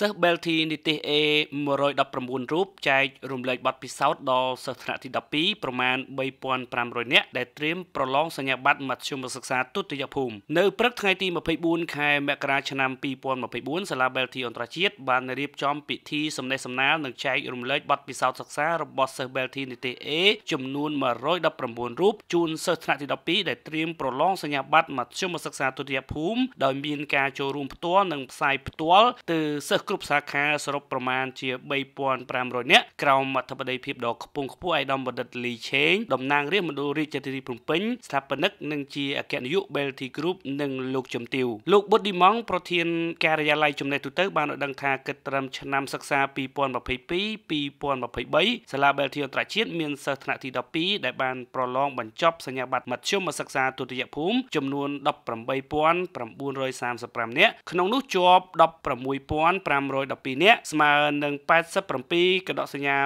សិស្ស Belty នីតិ A 119រូបចែករំលែកបទពិសោធន៍ដល់សិស្សថ្នាក់ទី12ប្រមាណ3500នាក់ដែលត្រៀមប្រឡងសញ្ញាបត្រមធ្យមសិក្សាទុតិយភូមិនៅព្រឹកថ្ងៃទី24ខែមករាឆ្នាំ2024សាលា Belty អន្តរជាតិបានរៀបចំពិធីសម្ដែងសម្ដាលនិងចែករំលែកបទពិសោធន៍សិក្សារបស់សិស្ស Belty នីតិ A ចំនួន119រូបជូនសិស្សថ្នាក់ទី12ដែលត្រៀមប្រឡងសញ្ញាបត្រមធ្យមសិក្សាទុតិយភូមិដោយមានការចូលរួមផ្ទាល់និងផ្សាយផ្ទាល់ទៅសិស្សគ្រប់សាខាសរុបប្រមាណជា3500នាក់ក្រោមអធិបតីភាពដ៏ខ្ពង់ខ្ពស់ឯកឧត្តមបណ្ឌិតលីឆេងតំណាងរាជមណ្ឌលរាជធានីភ្នំពេញស្ថាបនិកនិងជាអគ្គនាយក Belty Group និងលោកជំទាវលោកប៊ុតឌីម៉ង់ប្រធានការិយាល័យចំណេះទូទៅបានឲ្យដឹងថាគិតត្រឹមឆ្នាំសិក្សា2022 2023សាលា Belty អន្តរជាតិមានសិស្សថ្នាក់ទី12ដែលបានប្រឡងបញ្ចប់សញ្ញាបត្រមធ្យមសិក្សាទុតិយភូមិចំនួន18935នាក់ក្នុងនោះជាប់16935 512នាក់ស្មើនឹង87កដកសញ្ញា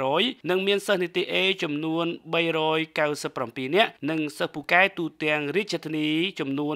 20%និង មានសិស្សនីតិ A ចំនួន397នាក់និងសិស្សពូកែទូទាំងរាជធានីចំនួន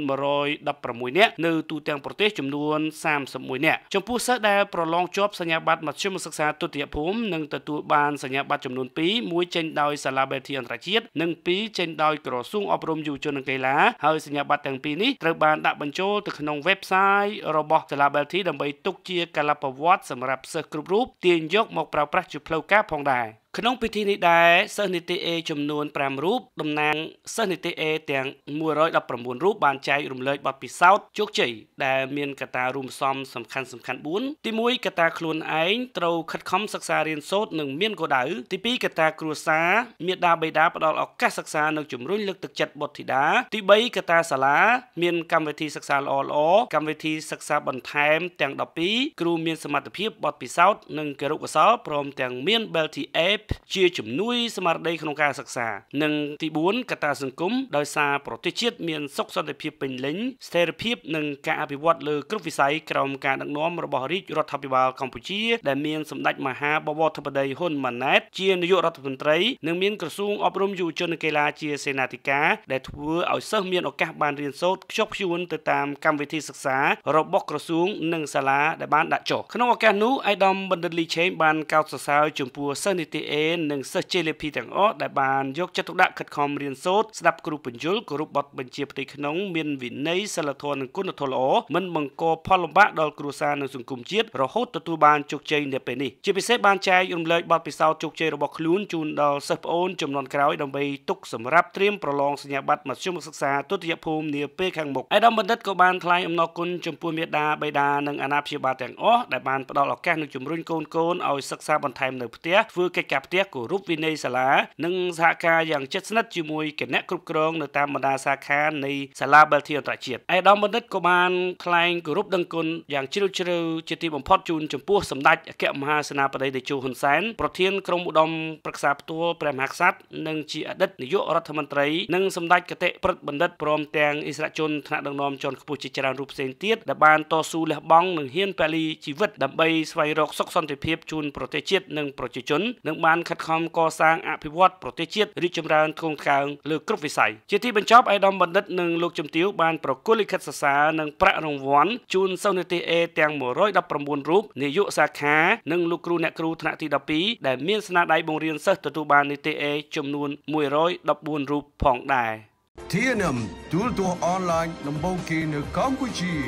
116នាក់នៅទូទាំងប្រទេសចំនួន31នាក់ចំពោះសិស្សដែលប្រឡងជាប់សញ្ញាបត្រមធ្យមសិក្សាទុតិយភូមិនឹងទទួលបានសញ្ញាបត្រចំនួន2មួយចេញដោយសាលាបេធាអន្តរជាតិនិង2ចេញដោយក្រសួងអប់រំយុវជននិងកីឡាហើយសញ្ញាបត្រទាំងពីរនេះត្រូវបានដាក់បញ្ចូលទៅក្នុង website របស់សាលាបេធាដើម្បីទុកជាកលបវត្តសម្រាប់សិស្សគ្រប់រូបទាញយក មកប្រើប្រាស់ជាផ្លូវការផងដែរ។ក្នុងពិធីនេះដែរសិស្សនីតិ A ចំនួន5រូបតំណាងសិស្សនីតិ A ទាំង119រូបបានចែករំលែកបទពិសោធន៍ជោគជ័យដែលមានកត្តារួមផ្សំសំខាន់សំខាន់4ទី1កត្តាខ្លួនឯងត្រូវខិតខំសិក្សារៀនសូត្រនិងមានគោលដៅទី2កត្តាគ្រួសារមាតាបិតាផ្ដល់ឱកាសសិក្សានិងជំរុញលើកទឹកចិត្តបុត្រធីតាទី3កត្តាសាលាមានកម្មវិធីសិក្សាល្អល្អកម្មវិធីសិក្សាបន្ថែមទាំង12គ្រូមានសមត្ថភាពបទពិសោធន៍និងគរុកោសលព្រមទាំងមាន BLTA ពជាជំនួយស្មារតីក្នុងការសិក្សានិងទី4កត្តាសង្គមដោយសារប្រទេសជាតិមានសុខសន្តិភាពពេញលេញស្ថិរភាពនិងការអភិវឌ្ឍលើគ្រប់វិស័យក្រោមការដឹកនាំរបស់រាជរដ្ឋាភិបាលកម្ពុជាដែលមានសម្ដេចមហាបវរធិបតីហ៊ុនម៉ាណែតជានាយករដ្ឋមន្ត្រីនិងមានក្រសួងអប់រំយុវជននិងកីឡាជាសេនាធិការដែលធ្វើឲ្យសិស្សមានឱកាសបានរៀនសូត្រខ្ជាប់ខ្ជួនទៅតាមកម្មវិធីសិក្សា របស់ក្រសួងនិង សាលាដែលបានដាក់ចុះក្នុងឱកាសនោះឯកឧត្តមបណ្ឌិតលីឆេងបានកោតសរសើរចំពោះសិស្សនីតិអេននិងសិស្សជេលេភីទាំងអស់ដែលបានយកចិត្តទុកដាក់ខិតខំរៀនសូត្រស្ដាប់គ្រូបញ្ញុលគោរពបទបញ្ជាផ្ទៃក្នុងមានវិន័យសិលធម៌និងគុណធម៌ល្អមិនបង្កផលលំបាកដល់គ្រួសារនិងសង្គមជាតិរហូតទទួលបានជោគជ័យនៅពេលនេះជាពិសេសបានចែករំលែកបទពិសោធន៍ជោគជ័យរបស់ខ្លួនជូនដល់សិស្សប្អូនចំនួនក្រោយដើម្បីទុកសម្រាប់ត្រៀមប្រឡងសញ្ញាបត្រមធ្យមសិក្សាទុតិយភូមិនាពេលខាងមុខអេដាមបណ្ឌិតក៏បានថ្លែងអំណរគុណចំពោះមេដាបេដានិងអាណាព្យាបាលទាំងអស់ដែលបានផ្ដល់ឱកាសនិងជំរុញកូនកូនឲ្យសិក្សាបន្ថែមនៅផ្ទះធ្វើកិច្ចការការផ្ទះគោរពវិន័យសាលានិងសហការយ៉ាងជិតស្និទ្ធជាមួយគណៈគ្រប់គ្រងនៅតាមបណ្ដាសាខានៃសាលាបលធាអន្តរជាតិឯកឧត្តមបណ្ឌិតក៏បានថ្លែងគោរពដឹងគុណយ៉ាងជ្រាលជ្រៅជាទីបំផុតជូនចំពោះសម្ដេចអគ្គមហាសេនាបតីតេជោហ៊ុនសែនប្រធានក្រុមឧត្តមប្រឹក្សាផ្ទាល់ព្រះមហាក្សត្រនិងជាអតីតនាយករដ្ឋមន្ត្រីនិងសម្ដេចគតិព្រឹទ្ធបណ្ឌិតព្រមទាំងអិសរាជជនថ្នាក់ដឹកនាំជាន់ខ្ពស់ជាច្រើនរូបផ្សេងទៀតដែលបានតស៊ូលះបង់និងហ៊ានពលីជីវិតដើម្បី ស្វែងរកសុខសន្តិភាពជូនប្រទេសជាតិនិងប្រជាជននិងបានបានខិតខំកសាងអភិវឌ្ឍប្រទេសជាតិរីកចម្រើនគង់កើងលើគ្រប់វិស័យជាទីបញ្ចប់អៃដាមបណ្ឌិតនិងលោកជំទាវបានប្រគល់លិខិតសរសើរនិងប្រាក់រង្វាន់ជូនសិស្សនិទ្ទេសអេទាំង119រូបនាយកសាខានិងលោកគ្រូអ្នកគ្រូថ្នាក់ទី12ដែលមានស្នាដៃបង្រៀនសិស្សទទួលបាននិទ្ទេសអេចំនួន114រូបផងដែរ TNM ទូរទស្សន៍អនឡាញដំបូងគេនៅកម្ពុជា